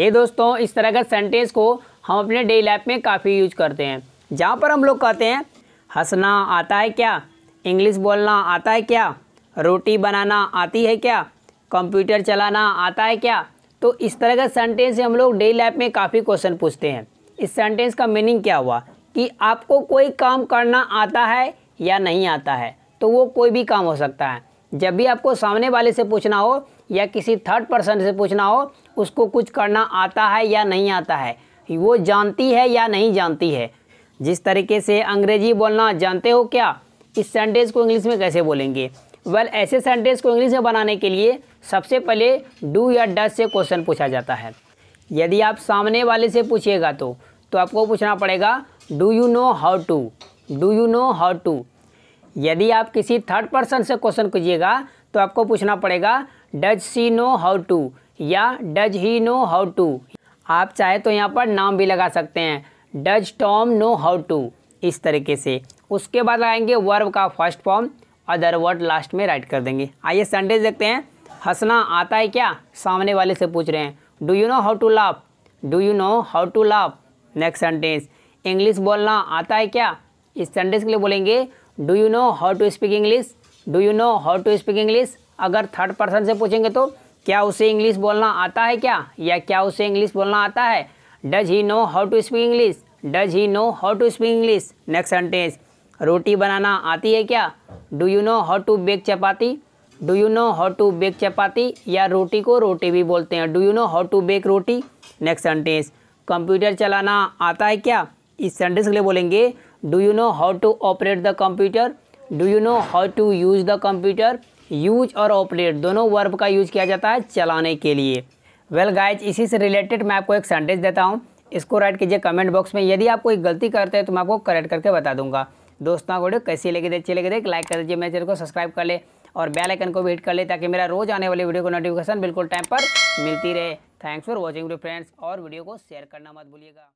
ये दोस्तों इस तरह का सेंटेंस को हम अपने डेली लाइफ में काफ़ी यूज करते हैं जहाँ पर हम लोग कहते हैं हंसना आता है क्या इंग्लिश बोलना आता है क्या रोटी बनाना आती है क्या कंप्यूटर चलाना आता है क्या तो इस तरह का सेंटेंस हम लोग डेली लाइफ में काफ़ी क्वेश्चन पूछते हैं इस सेंटेंस का मीनिंग क्या हुआ कि आपको कोई काम करना आता है या नहीं आता है तो वो कोई भी काम हो सकता है जब भी आपको सामने वाले से पूछना हो या किसी थर्ड पर्सन से पूछना हो उसको कुछ करना आता है या नहीं आता है वो जानती है या नहीं जानती है जिस तरीके से अंग्रेजी बोलना जानते हो क्या इस सेंटेंस को इंग्लिश में कैसे बोलेंगे वेल well, ऐसे सेंटेंस को इंग्लिश में बनाने के लिए सबसे पहले डू या डस से क्वेश्चन पूछा जाता है यदि आप सामने वाले से पूछिएगा तो तो आपको पूछना पड़ेगा do you know how to do you know how to यदि आप किसी थर्ड पर्सन से क्वेश्चन कीजिएगा तो आपको पूछना पड़ेगा does she know how to या does he know how to आप चाहे तो यहाँ पर नाम भी लगा सकते हैं does Tom know how to इस तरीके से उसके बाद लगाएंगे वर्ब का first form other word last में राइट कर देंगे आइए सेंटेंस देखते हैं हंसना आता है क्या सामने वाले से पूछ रहे हैं do you know how to laugh do you know how to laugh next sentence English बोलना आता है क्या इस सेंटेंस के लिए बोलेंगे do you know how to speak English do you know how to speak English अगर थर्ड पर्सन से पूछेंगे तो क्या उसे इंग्लिश बोलना आता है क्या या क्या उसे इंग्लिश बोलना आता है does he know how to speak English does he know how to speak English next sentence रोटी बनाना आती है क्या do you know how to bake chapati do you know how to bake chapati या रोटी को रोटी भी बोलते हैं do you know how to bake roti next sentence computer चलाना आता है क्या इस सेंटेंस के लिए बोलेंगे do you know how to operate the computer do you know how to use the computer use और ऑपरेट दोनों वर्ब का यूज किया जाता है चलाने के लिए वेल well गाइज इसी से रिलेटेड मैं आपको एक सेंटेंस देता हूँ इसको राइट कीजिए कमेंट बॉक्स में यदि आप कोई गलती करते हैं तो मैं आपको करेक्ट करके बता दूंगा दोस्तों को वीडियो कैसी लगी अच्छी लगी देख तो लाइक कर दीजिए मेरे चैनल को सब्सक्राइब कर ले और बेल आइकन को भी हिट कर ले ताकि मेरा रोज़ आने वाली वीडियो को नोटिफिकेशन बिल्कुल टाइम पर मिलती रहे थैंक्स फॉर वॉचिंग फ्रेंड्स और वीडियो को शेयर करना मत भूलिएगा